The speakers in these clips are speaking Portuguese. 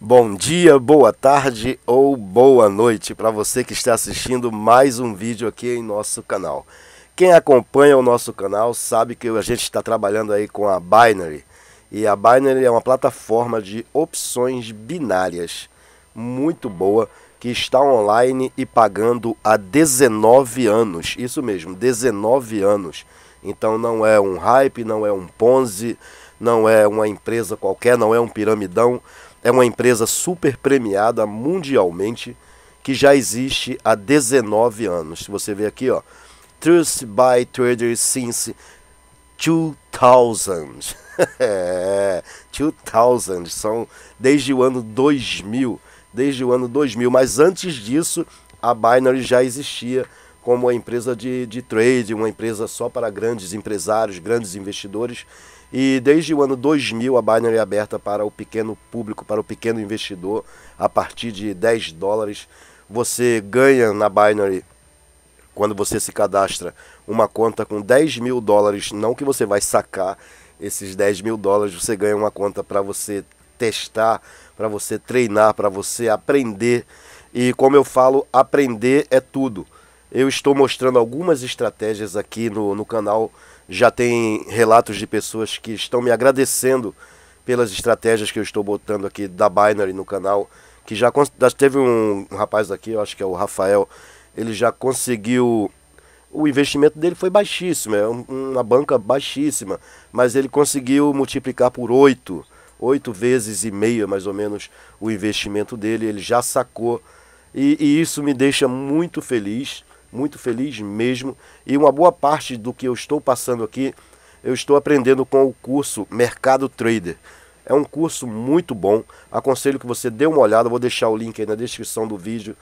Bom dia, boa tarde ou boa noite para você que está assistindo mais um vídeo aqui em nosso canal. Quem acompanha o nosso canal sabe que a gente está trabalhando aí com a Binary. E a Binary é uma plataforma de opções binárias muito boa que está online e pagando há 19 anos. Isso mesmo, 19 anos. Então não é um hype, não é um Ponzi, não é uma empresa qualquer, não é um piramidão é uma empresa super premiada mundialmente que já existe há 19 anos. Se você ver aqui, ó, Trust by Traders since 2000. 2000 é, são desde o ano 2000, desde o ano 2000, mas antes disso a Binary já existia como uma empresa de, de trade, uma empresa só para grandes empresários, grandes investidores e desde o ano 2000 a Binary é aberta para o pequeno público, para o pequeno investidor, a partir de 10 dólares. Você ganha na Binary quando você se cadastra uma conta com 10 mil dólares, não que você vai sacar esses 10 mil dólares, você ganha uma conta para você testar, para você treinar, para você aprender. E como eu falo, aprender é tudo. Eu estou mostrando algumas estratégias aqui no, no canal já tem relatos de pessoas que estão me agradecendo pelas estratégias que eu estou botando aqui da Binary no canal, que já, já teve um rapaz aqui, eu acho que é o Rafael, ele já conseguiu o investimento dele foi baixíssimo, é uma banca baixíssima, mas ele conseguiu multiplicar por oito, oito vezes e meia mais ou menos o investimento dele, ele já sacou. E, e, isso me deixa muito feliz, muito feliz mesmo. E uma boa parte do que eu estou passando aqui, eu estou aprendendo com o curso Mercado Trader. É um curso muito bom. Aconselho que você dê uma olhada. vou deixar o link aí na descrição do vídeo.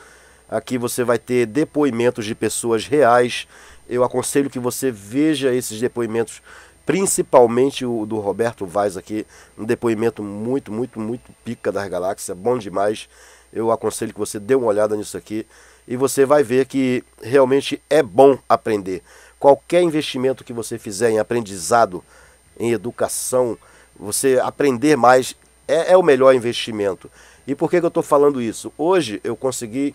Aqui você vai ter depoimentos de pessoas reais. Eu aconselho que você veja esses depoimentos, principalmente o do Roberto Vaz aqui, um depoimento muito, muito, muito pica das galáxias, bom demais. Eu aconselho que você dê uma olhada nisso aqui e você vai ver que realmente é bom aprender. Qualquer investimento que você fizer em aprendizado, em educação, você aprender mais é, é o melhor investimento. E por que, que eu estou falando isso? Hoje eu consegui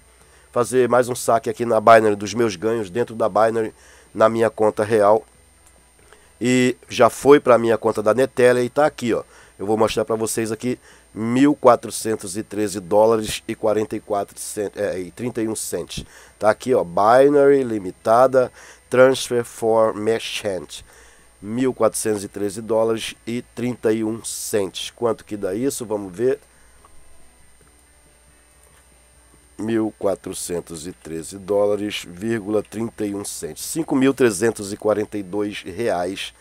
fazer mais um saque aqui na Binary dos meus ganhos dentro da Binary na minha conta real. E já foi para a minha conta da netelia e está aqui, ó. Eu vou mostrar para vocês aqui 1.413 dólares e 44 cent, é, e 31 centes. Tá aqui, ó, binary limitada transfer for merchant. 1.413 dólares e 31 centes. Quanto que dá isso? Vamos ver. 1.413 dólares, vírgula 31 centes. 5.342 reais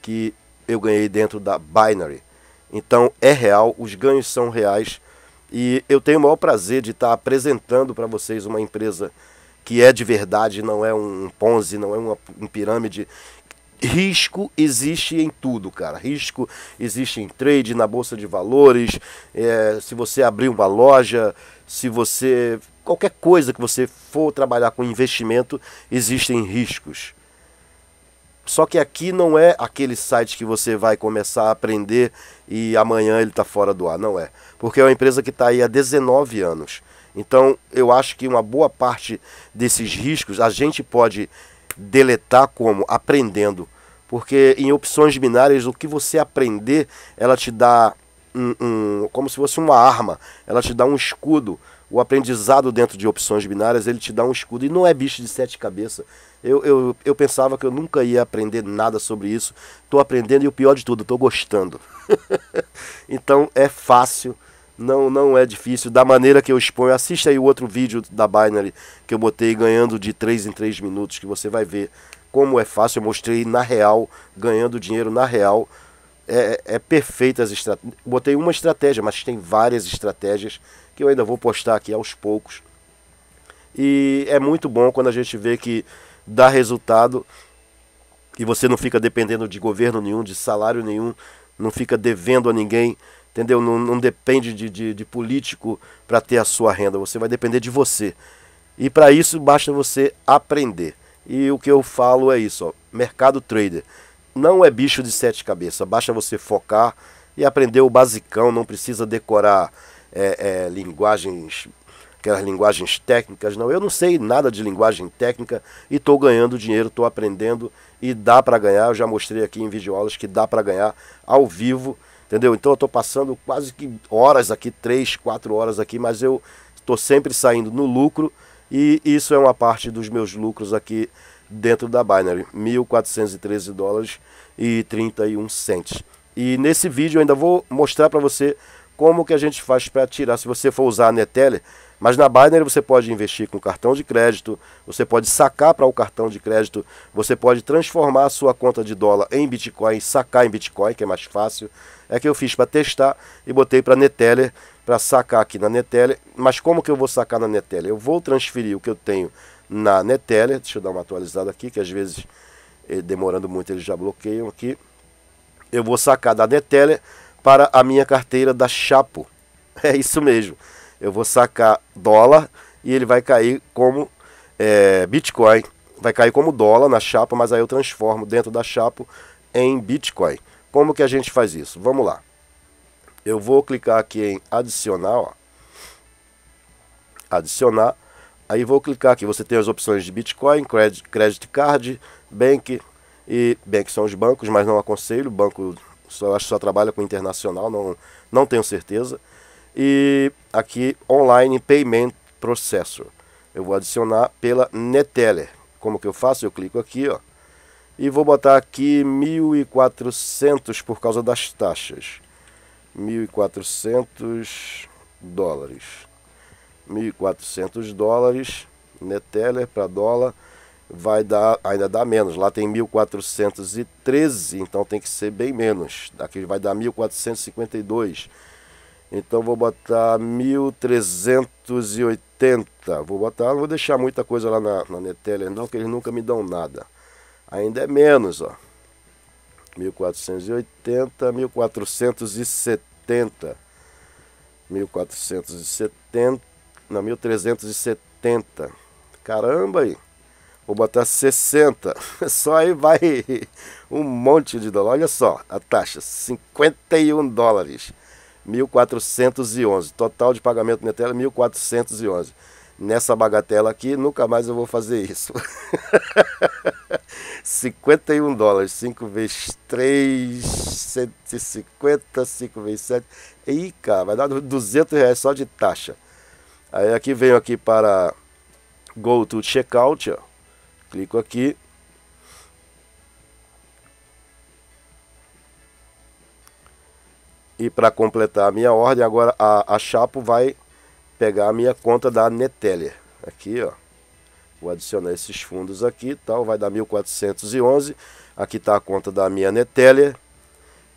que eu ganhei dentro da Binary. Então é real, os ganhos são reais e eu tenho o maior prazer de estar apresentando para vocês uma empresa que é de verdade, não é um ponzi, não é uma um pirâmide. Risco existe em tudo, cara. Risco existe em trade, na bolsa de valores, é, se você abrir uma loja, se você. qualquer coisa que você for trabalhar com investimento, existem riscos. Só que aqui não é aquele site que você vai começar a aprender e amanhã ele está fora do ar, não é. Porque é uma empresa que está aí há 19 anos. Então eu acho que uma boa parte desses riscos a gente pode deletar como aprendendo. Porque em opções binárias, o que você aprender, ela te dá um, um, como se fosse uma arma, ela te dá um escudo. O aprendizado dentro de opções binárias, ele te dá um escudo. E não é bicho de sete cabeças. Eu, eu, eu pensava que eu nunca ia aprender nada sobre isso. Estou aprendendo e o pior de tudo, estou gostando. então é fácil, não, não é difícil. Da maneira que eu exponho, assista aí o outro vídeo da Binary que eu botei ganhando de 3 em 3 minutos, que você vai ver como é fácil. Eu mostrei na real, ganhando dinheiro na real. É, é, é perfeita as estratégias. Botei uma estratégia, mas tem várias estratégias que eu ainda vou postar aqui aos poucos. E é muito bom quando a gente vê que dá resultado e você não fica dependendo de governo nenhum, de salário nenhum, não fica devendo a ninguém, entendeu? Não, não depende de, de, de político para ter a sua renda, você vai depender de você. E para isso basta você aprender. E o que eu falo é isso, ó, mercado trader. Não é bicho de sete cabeças, basta você focar e aprender o basicão, não precisa decorar é, é, linguagens aquelas linguagens técnicas. Não, eu não sei nada de linguagem técnica e estou ganhando dinheiro, estou aprendendo e dá para ganhar. Eu já mostrei aqui em videoaulas que dá para ganhar ao vivo, entendeu? Então eu estou passando quase que horas aqui, três, quatro horas aqui, mas eu estou sempre saindo no lucro e isso é uma parte dos meus lucros aqui dentro da Binary, 1.413 dólares e 31 centes. E nesse vídeo eu ainda vou mostrar para você como que a gente faz para tirar, se você for usar a Neteller, mas na Binance você pode investir com cartão de crédito, você pode sacar para o cartão de crédito, você pode transformar a sua conta de dólar em Bitcoin, sacar em Bitcoin, que é mais fácil. É que eu fiz para testar e botei para Neteller para sacar aqui na Neteller. Mas como que eu vou sacar na Neteller? Eu vou transferir o que eu tenho na Neteller. Deixa eu dar uma atualizada aqui, que às vezes eh, demorando muito eles já bloqueiam aqui. Eu vou sacar da Neteller para a minha carteira da Chapo. É isso mesmo eu vou sacar dólar e ele vai cair como é, Bitcoin. Vai cair como dólar na chapa, mas aí eu transformo dentro da chapa em Bitcoin. Como que a gente faz isso? Vamos lá. Eu vou clicar aqui em adicionar, ó. adicionar. Aí vou clicar aqui, você tem as opções de Bitcoin, credit, credit card, bank e bank são os bancos, mas não aconselho, banco só, acho que só trabalha com internacional, não, não tenho certeza. E aqui online payment processor. Eu vou adicionar pela Neteller. Como que eu faço? Eu clico aqui, ó. E vou botar aqui 1400 por causa das taxas. 1400 dólares. 1400 dólares Neteller para dólar vai dar, ainda dá menos. Lá tem 1413, então tem que ser bem menos. Aqui vai dar 1452. Então vou botar 1380. Vou botar, não vou deixar muita coisa lá na, na Neteller não, que eles nunca me dão nada. Ainda é menos, ó. 1480, 1470. 1470. Não, 1370. Caramba aí. Vou botar 60. Só aí vai um monte de dólar. Olha só a taxa: 51 dólares. 1.411. Total de pagamento na tela, 1.411. Nessa bagatela aqui, nunca mais eu vou fazer isso. 51 dólares, 5 vezes 3, 150, 5 vezes 7. Ih, cara, vai dar 200 reais só de taxa. Aí aqui venho aqui para Go to Checkout, ó. clico aqui E para completar a minha ordem, agora a, a Chapo vai pegar a minha conta da Neteller. Aqui, ó. Vou adicionar esses fundos aqui, tal, vai dar 1411. Aqui está a conta da minha Neteller.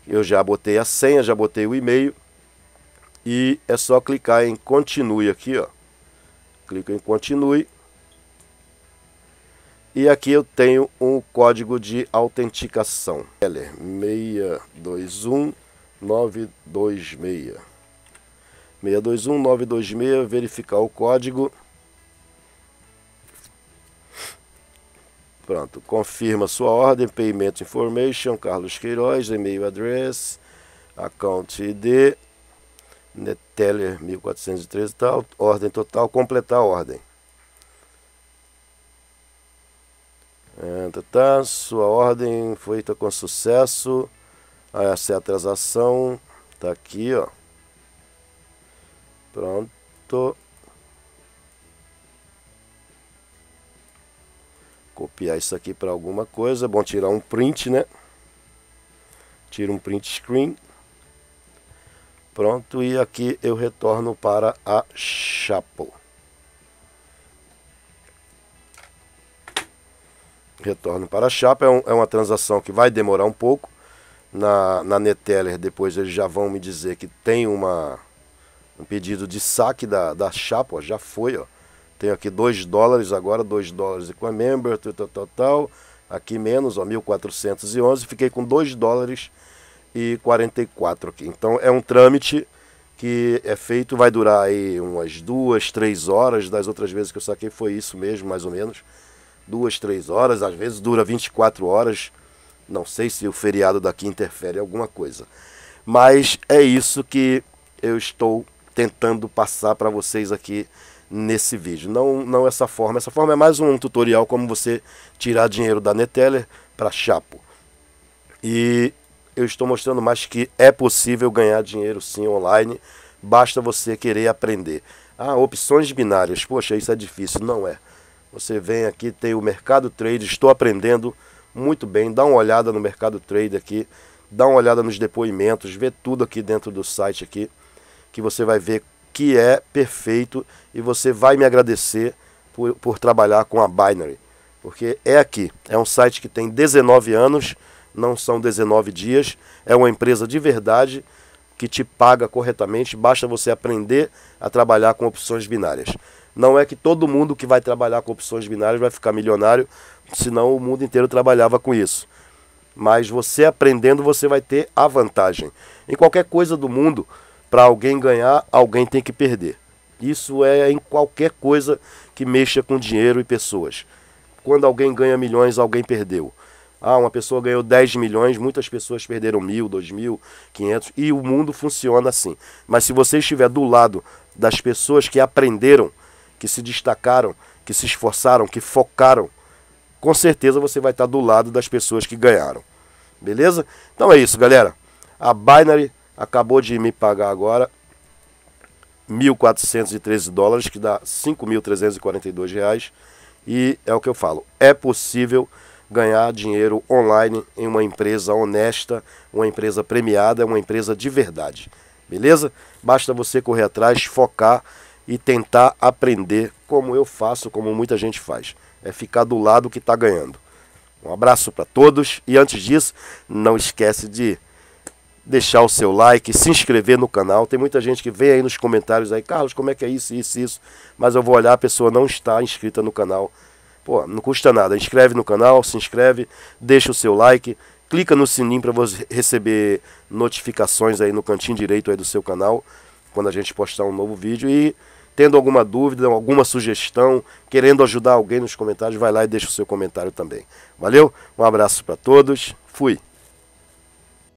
Eu já botei a senha, já botei o e-mail. E é só clicar em continue aqui, ó. Clico em continue. E aqui eu tenho um código de autenticação. Teller 621 926. 621 926, verificar o código. Pronto, confirma sua ordem, payment information, Carlos Queiroz, e-mail address, account ID, Neteller 1413 tal, ordem total, completar a ordem. É, tá, sua ordem foi feita com sucesso. Essa é a transação. Tá aqui, ó. Pronto. Copiar isso aqui para alguma coisa. É bom tirar um print, né? Tira um print screen. Pronto, e aqui eu retorno para a Chapo. Retorno para a Chapa, é, um, é uma transação que vai demorar um pouco na, na Neteller, depois eles já vão me dizer que tem uma, um pedido de saque da, da chapa, ó, já foi, ó. Tenho aqui 2 dólares agora, 2 dólares com a member, tal, tal, tal, Aqui menos, ó, 1.411, fiquei com 2 dólares e 44 aqui. Então é um trâmite que é feito, vai durar aí umas 2, 3 horas. Das outras vezes que eu saquei foi isso mesmo, mais ou menos. 2, 3 horas, às vezes dura 24 horas. Não sei se o feriado daqui interfere em alguma coisa. Mas é isso que eu estou tentando passar para vocês aqui nesse vídeo. Não, não essa forma. Essa forma é mais um tutorial como você tirar dinheiro da Neteller para Chapo. E eu estou mostrando mais que é possível ganhar dinheiro sim online. Basta você querer aprender. Ah, opções binárias. Poxa, isso é difícil. Não é. Você vem aqui, tem o Mercado Trade, estou aprendendo muito bem, dá uma olhada no mercado trade aqui, dá uma olhada nos depoimentos, vê tudo aqui dentro do site aqui, que você vai ver que é perfeito e você vai me agradecer por, por trabalhar com a Binary, porque é aqui, é um site que tem 19 anos, não são 19 dias, é uma empresa de verdade que te paga corretamente, basta você aprender a trabalhar com opções binárias. Não é que todo mundo que vai trabalhar com opções binárias vai ficar milionário, senão o mundo inteiro trabalhava com isso. Mas você aprendendo, você vai ter a vantagem. Em qualquer coisa do mundo, para alguém ganhar, alguém tem que perder. Isso é em qualquer coisa que mexa com dinheiro e pessoas. Quando alguém ganha milhões, alguém perdeu. Ah, uma pessoa ganhou 10 milhões, muitas pessoas perderam mil, dois mil, quinhentos, e o mundo funciona assim. Mas se você estiver do lado das pessoas que aprenderam, que se destacaram, que se esforçaram, que focaram, com certeza você vai estar do lado das pessoas que ganharam. Beleza? Então é isso, galera. A Binary acabou de me pagar agora 1.413 dólares, que dá 5.342 reais. E é o que eu falo, é possível ganhar dinheiro online em uma empresa honesta, uma empresa premiada, uma empresa de verdade. Beleza? Basta você correr atrás, focar e tentar aprender como eu faço, como muita gente faz é ficar do lado que está ganhando. Um abraço para todos e antes disso, não esquece de deixar o seu like, se inscrever no canal. Tem muita gente que vem aí nos comentários aí, Carlos, como é que é isso, isso, isso? Mas eu vou olhar, a pessoa não está inscrita no canal. Pô, não custa nada. Inscreve no canal, se inscreve, deixa o seu like, clica no sininho para você receber notificações aí no cantinho direito aí do seu canal quando a gente postar um novo vídeo e tendo alguma dúvida, alguma sugestão, querendo ajudar alguém nos comentários, vai lá e deixa o seu comentário também. Valeu? Um abraço para todos. Fui.